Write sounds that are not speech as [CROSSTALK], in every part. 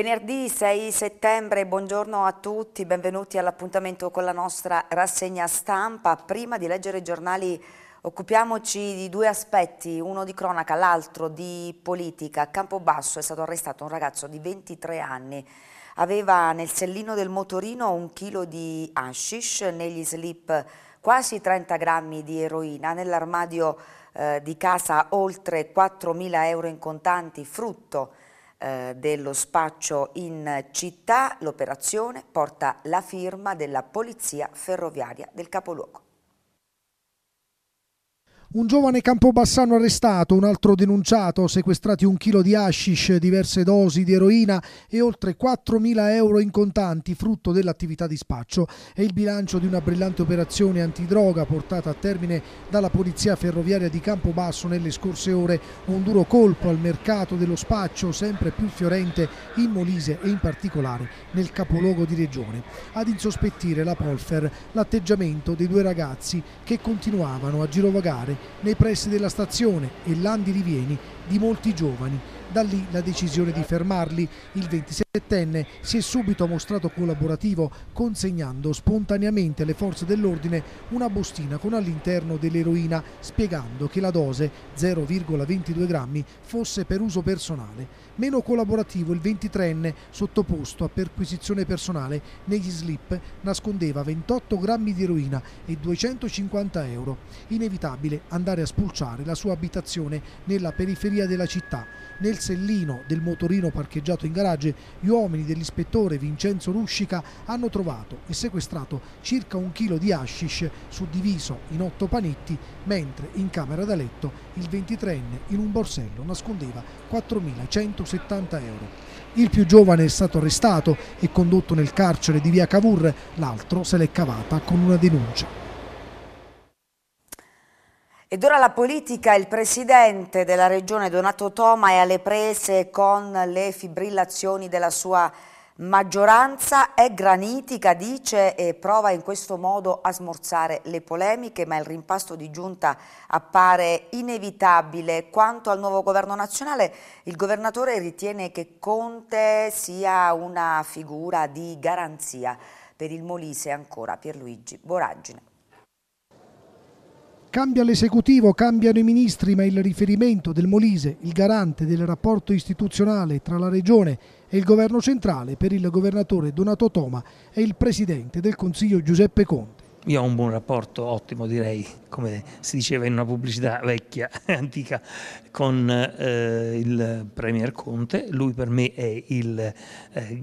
Venerdì 6 settembre, buongiorno a tutti, benvenuti all'appuntamento con la nostra rassegna stampa. Prima di leggere i giornali occupiamoci di due aspetti, uno di cronaca, l'altro di politica. A Campobasso è stato arrestato un ragazzo di 23 anni. Aveva nel sellino del motorino un chilo di hashish, negli slip quasi 30 grammi di eroina, nell'armadio eh, di casa oltre 4.000 euro in contanti, frutto di eh, dello spaccio in città, l'operazione porta la firma della Polizia Ferroviaria del capoluogo. Un giovane campobassano arrestato, un altro denunciato, sequestrati un chilo di hashish, diverse dosi di eroina e oltre 4.000 euro in contanti, frutto dell'attività di spaccio. È il bilancio di una brillante operazione antidroga portata a termine dalla Polizia Ferroviaria di Campobasso nelle scorse ore. Un duro colpo al mercato dello spaccio, sempre più fiorente in Molise e in particolare nel capoluogo di regione. Ad insospettire la Polfer l'atteggiamento dei due ragazzi che continuavano a girovagare nei pressi della stazione e landi rivieni di molti giovani. Da lì la decisione di fermarli. Il 27enne si è subito mostrato collaborativo consegnando spontaneamente alle forze dell'ordine una bustina con all'interno dell'eroina spiegando che la dose 0,22 grammi fosse per uso personale. Meno collaborativo, il 23enne, sottoposto a perquisizione personale negli slip, nascondeva 28 grammi di eroina e 250 euro. Inevitabile andare a spulciare la sua abitazione nella periferia della città. Nel sellino del motorino parcheggiato in garage, gli uomini dell'ispettore Vincenzo Ruscica hanno trovato e sequestrato circa un chilo di hashish suddiviso in otto panetti, mentre in camera da letto il 23enne in un borsello nascondeva 4.170 euro. Il più giovane è stato arrestato e condotto nel carcere di via Cavour, l'altro se l'è cavata con una denuncia. Ed ora la politica, il presidente della regione Donato Toma è alle prese con le fibrillazioni della sua Maggioranza è granitica, dice, e prova in questo modo a smorzare le polemiche, ma il rimpasto di giunta appare inevitabile. Quanto al nuovo governo nazionale, il governatore ritiene che Conte sia una figura di garanzia. Per il Molise ancora Pierluigi Boraggine. Cambia l'esecutivo, cambiano i ministri, ma il riferimento del Molise, il garante del rapporto istituzionale tra la regione e il governo centrale per il governatore Donato Toma e il presidente del Consiglio Giuseppe Conte. Io ho un buon rapporto, ottimo direi, come si diceva in una pubblicità vecchia, e [LAUGHS] antica, con eh, il Premier Conte. Lui per me è il eh,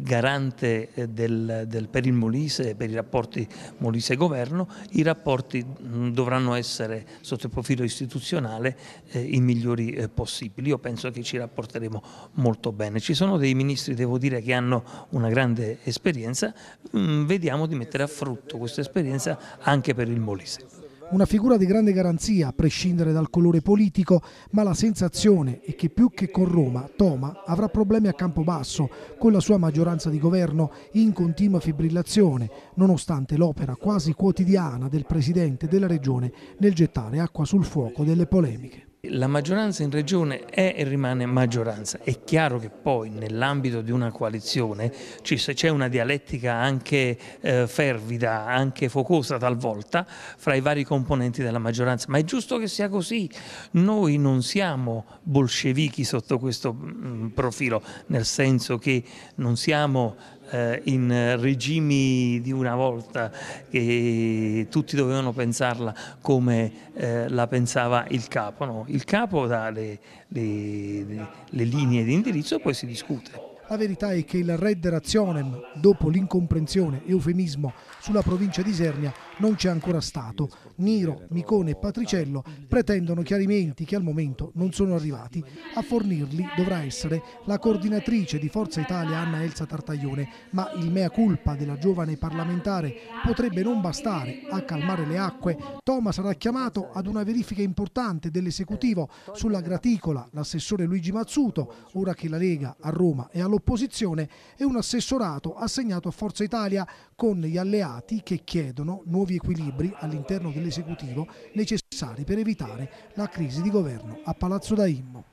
garante eh, del, del, per il Molise, per i rapporti Molise-Governo. I rapporti mh, mm, dovranno essere, sotto il profilo istituzionale, eh, i migliori eh, possibili. Io penso che ci rapporteremo molto bene. Ci sono dei ministri, devo dire, che hanno una grande esperienza. Mh, mm, vediamo di mettere a frutto questa esperienza anche per il Molise. Una figura di grande garanzia, a prescindere dal colore politico, ma la sensazione è che più che con Roma, Toma avrà problemi a campo basso, con la sua maggioranza di governo in continua fibrillazione, nonostante l'opera quasi quotidiana del Presidente della Regione nel gettare acqua sul fuoco delle polemiche. La maggioranza in regione è e rimane maggioranza. È chiaro che poi nell'ambito di una coalizione c'è una dialettica anche eh, fervida, anche focosa talvolta, fra i vari componenti della maggioranza, ma è giusto che sia così. Noi non siamo bolscevichi sotto questo mm, profilo, nel senso che non siamo eh, in regimi di una volta che tutti dovevano pensarla come eh, la pensava il capo. No? Il capo dà le, le, le linee di indirizzo e poi si discute. La verità è che il Red Razionem, dopo l'incomprensione, eufemismo, sulla provincia di Isernia, non c'è ancora stato. Niro, Micone e Patricello pretendono chiarimenti che al momento non sono arrivati. A fornirli dovrà essere la coordinatrice di Forza Italia Anna Elsa Tartaglione, ma il mea culpa della giovane parlamentare potrebbe non bastare a calmare le acque. Thomas sarà chiamato ad una verifica importante dell'esecutivo sulla graticola l'assessore Luigi Mazzuto, ora che la Lega a Roma è all'opposizione, e un assessorato assegnato a Forza Italia con gli alleati che chiedono nuove nuovi equilibri all'interno dell'esecutivo necessari per evitare la crisi di governo a Palazzo Daimmo.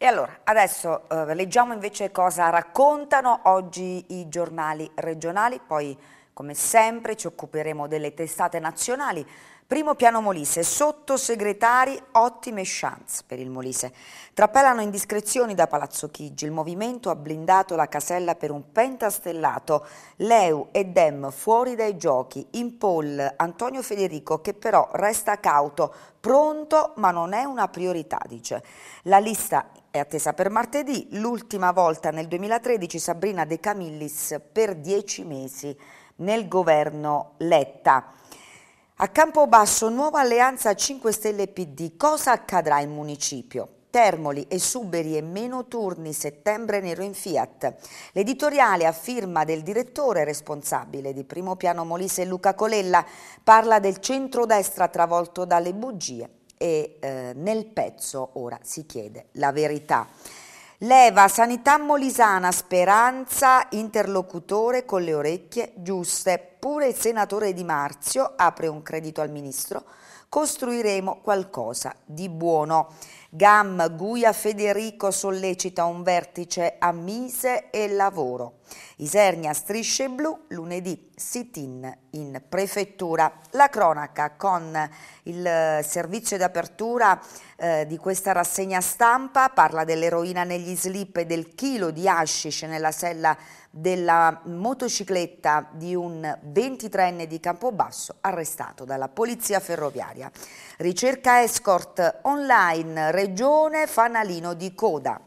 E allora, adesso eh, leggiamo invece cosa raccontano oggi i giornali regionali, poi come sempre ci occuperemo delle testate nazionali. Primo piano Molise, sottosegretari, ottime chance per il Molise. Trappelano indiscrezioni da Palazzo Chigi, il movimento ha blindato la casella per un pentastellato, Leu e Dem fuori dai giochi, in poll Antonio Federico che però resta cauto, pronto ma non è una priorità, dice. La lista è attesa per martedì, l'ultima volta nel 2013 Sabrina De Camillis per dieci mesi nel governo Letta. A Campobasso, nuova alleanza 5 Stelle PD. Cosa accadrà in municipio? Termoli, esuberi e meno turni, settembre nero in Fiat. L'editoriale a firma del direttore responsabile di primo piano Molise Luca Colella parla del centrodestra travolto dalle bugie e eh, nel pezzo ora si chiede la verità. Leva Sanità Molisana Speranza, interlocutore con le orecchie giuste. Pure il senatore Di Marzio apre un credito al ministro. Costruiremo qualcosa di buono. Gam Guia Federico sollecita un vertice a mise e lavoro. Isernia strisce blu, lunedì sit-in in prefettura. La cronaca con il eh, servizio d'apertura eh, di questa rassegna stampa parla dell'eroina negli slip e del chilo di hashish nella sella della motocicletta di un 23enne di Campobasso arrestato dalla polizia ferroviaria. Ricerca escort online, regione fanalino di coda.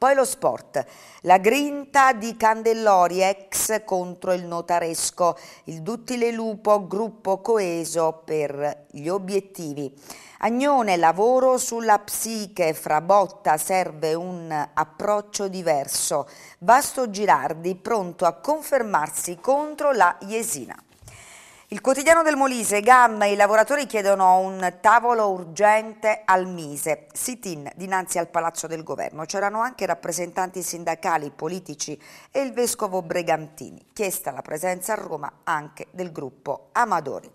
Poi lo sport, la grinta di Candellori, ex contro il notaresco, il duttile lupo, gruppo coeso per gli obiettivi. Agnone, lavoro sulla psiche, fra botta serve un approccio diverso. Vasto Girardi pronto a confermarsi contro la Iesina. Il quotidiano del Molise, Gamma i lavoratori chiedono un tavolo urgente al Mise. Sit-in dinanzi al Palazzo del Governo. C'erano anche rappresentanti sindacali, politici e il vescovo Bregantini. Chiesta la presenza a Roma anche del gruppo Amadori.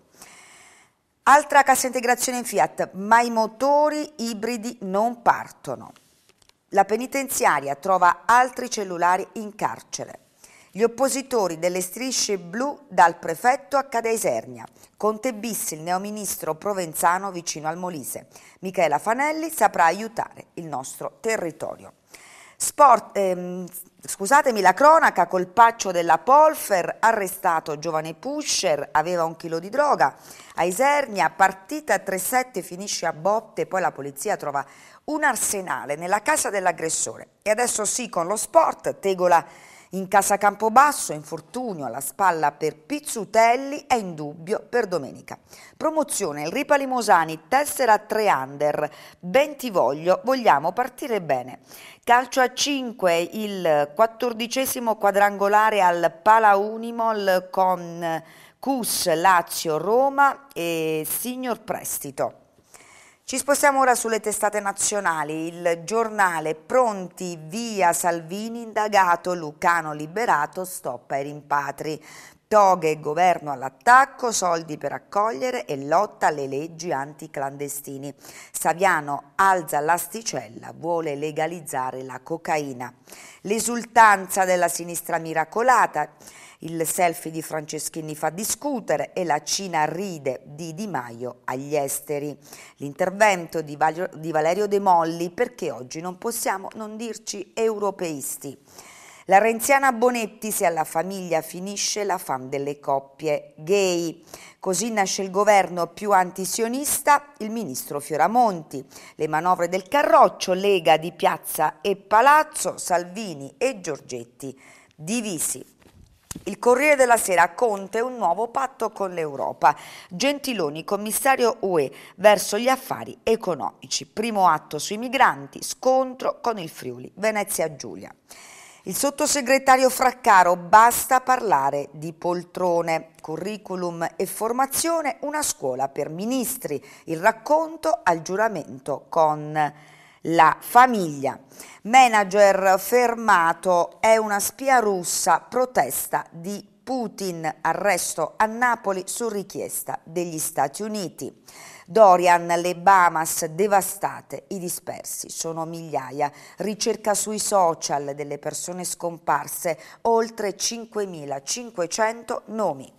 Altra cassa integrazione in Fiat, ma i motori ibridi non partono. La penitenziaria trova altri cellulari in carcere. Gli oppositori delle strisce blu dal prefetto a Cadeisernia. Conte bis il neoministro provenzano vicino al Molise. Michela Fanelli saprà aiutare il nostro territorio. Sport, ehm, scusatemi la cronaca, colpaccio della Polfer, arrestato giovane pusher, aveva un chilo di droga, a Isernia, partita 3-7 finisce a botte, poi la polizia trova un arsenale nella casa dell'aggressore. E adesso sì con lo sport, Tegola in casa Campobasso, infortunio alla spalla per Pizzutelli, è in dubbio per domenica. Promozione, il Ripa Limosani, tessera 3 under, ben ti voglio, vogliamo partire bene. Calcio a 5, il quattordicesimo quadrangolare al Pala Unimol con Cus, Lazio, Roma e Signor Prestito. Ci spostiamo ora sulle testate nazionali. Il giornale Pronti via Salvini indagato, Lucano liberato, stop ai rimpatri. Toghe e governo all'attacco, soldi per accogliere e lotta alle leggi anticlandestini. Saviano alza l'asticella, vuole legalizzare la cocaina. L'esultanza della sinistra miracolata. Il selfie di Franceschini fa discutere e la Cina ride di Di Maio agli esteri. L'intervento di, Val di Valerio De Molli perché oggi non possiamo non dirci europeisti. La renziana Bonetti se alla famiglia finisce la fan delle coppie gay. Così nasce il governo più antisionista, il ministro Fioramonti. Le manovre del Carroccio, Lega di Piazza e Palazzo, Salvini e Giorgetti divisi. Il Corriere della Sera, Conte, un nuovo patto con l'Europa. Gentiloni, commissario UE verso gli affari economici. Primo atto sui migranti, scontro con il Friuli, Venezia Giulia. Il sottosegretario Fraccaro, basta parlare di poltrone, curriculum e formazione, una scuola per ministri, il racconto al giuramento con la famiglia. Manager fermato, è una spia russa, protesta di Putin, arresto a Napoli su richiesta degli Stati Uniti. Dorian, le Bahamas devastate, i dispersi sono migliaia. Ricerca sui social delle persone scomparse, oltre 5.500 nomi.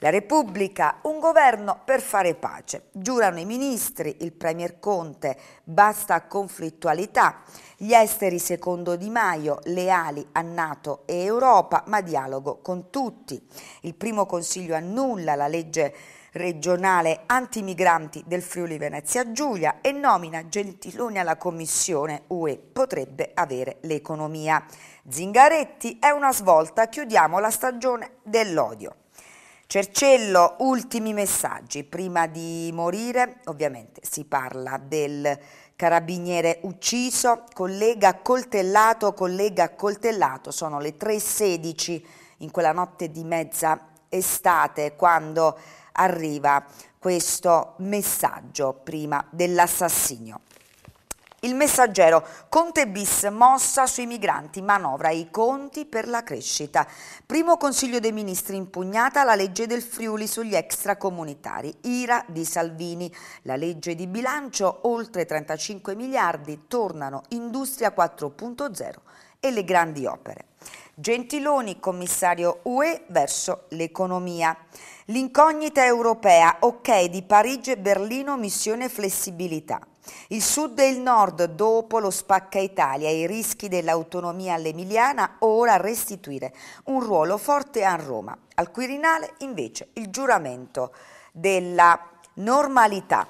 La Repubblica, un governo per fare pace. Giurano i ministri, il Premier Conte, basta conflittualità. Gli esteri secondo Di Maio, leali a Nato e Europa, ma dialogo con tutti. Il primo consiglio annulla la legge regionale antimigranti del Friuli Venezia Giulia e nomina Gentiloni alla Commissione UE potrebbe avere l'economia. Zingaretti è una svolta, chiudiamo la stagione dell'odio. Cercello, ultimi messaggi. Prima di morire, ovviamente, si parla del carabiniere ucciso, collega accoltellato, collega accoltellato. Sono le 3.16 in quella notte di mezza estate quando arriva questo messaggio prima dell'assassinio. Il messaggero Conte bis mossa sui migranti, manovra i conti per la crescita. Primo Consiglio dei Ministri impugnata la legge del Friuli sugli extracomunitari, ira di Salvini. La legge di bilancio oltre 35 miliardi tornano Industria 4.0 e le grandi opere. Gentiloni, commissario UE verso l'economia. L'incognita europea, ok di Parigi e Berlino, missione flessibilità. Il sud e il nord, dopo lo spacca Italia e i rischi dell'autonomia all'Emiliana, ora restituire un ruolo forte a Roma. Al Quirinale, invece, il giuramento della normalità.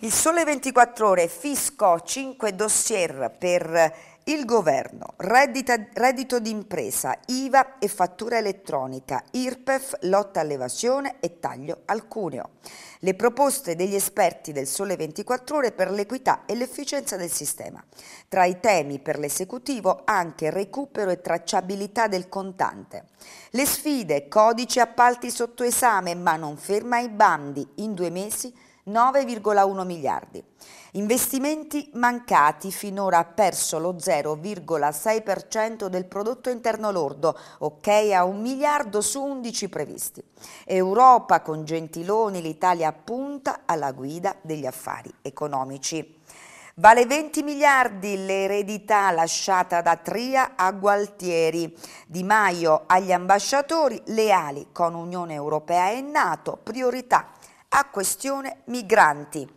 Il Sole 24 Ore, Fisco, 5 dossier per il governo, reddita, reddito d'impresa, IVA e fattura elettronica, IRPEF, lotta all'evasione e taglio al cuneo. Le proposte degli esperti del Sole 24 Ore per l'equità e l'efficienza del sistema. Tra i temi per l'esecutivo anche recupero e tracciabilità del contante. Le sfide, codice appalti sotto esame, ma non ferma i bandi. In due mesi 9,1 miliardi. Investimenti mancati, finora ha perso lo 0,6% del prodotto interno lordo, ok a un miliardo su 11 previsti. Europa con Gentiloni, l'Italia punta alla guida degli affari economici. Vale 20 miliardi l'eredità lasciata da Tria a Gualtieri. Di Maio agli ambasciatori leali con Unione Europea e Nato, priorità a questione migranti.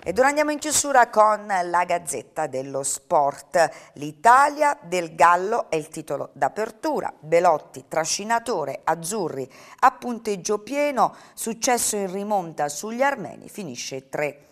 Ed ora andiamo in chiusura con la Gazzetta dello Sport. L'Italia del Gallo è il titolo d'apertura. Belotti, trascinatore, azzurri a punteggio pieno, successo in rimonta sugli armeni, finisce 3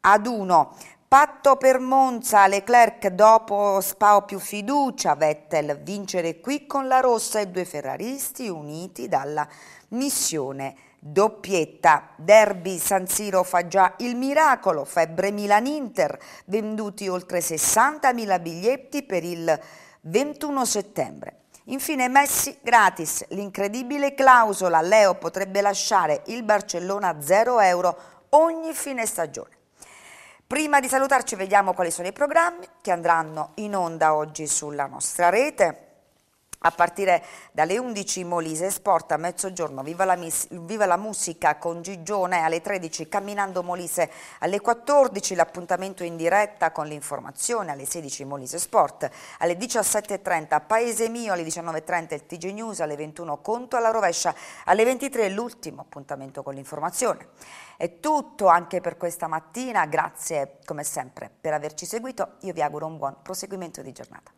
ad 1. Patto per Monza, Leclerc dopo Spa Spao più fiducia, Vettel vincere qui con la rossa e due ferraristi uniti dalla missione Doppietta, derby San Siro fa già il miracolo, febbre Milan-Inter, venduti oltre 60.000 biglietti per il 21 settembre. Infine Messi gratis, l'incredibile clausola, Leo potrebbe lasciare il Barcellona a 0 euro ogni fine stagione. Prima di salutarci vediamo quali sono i programmi che andranno in onda oggi sulla nostra rete. A partire dalle 11 Molise Sport a mezzogiorno, viva la, viva la, musica con Gigione alle 13, Camminando Molise alle 14, l'appuntamento in diretta con l'informazione alle 16 Molise Sport, alle 17.30 Paese Mio, alle 19.30 il TG News, alle 21 Conto alla rovescia, alle 23 l'ultimo appuntamento con l'informazione. È tutto anche per questa mattina, grazie come sempre per averci seguito, io vi auguro un buon proseguimento di giornata.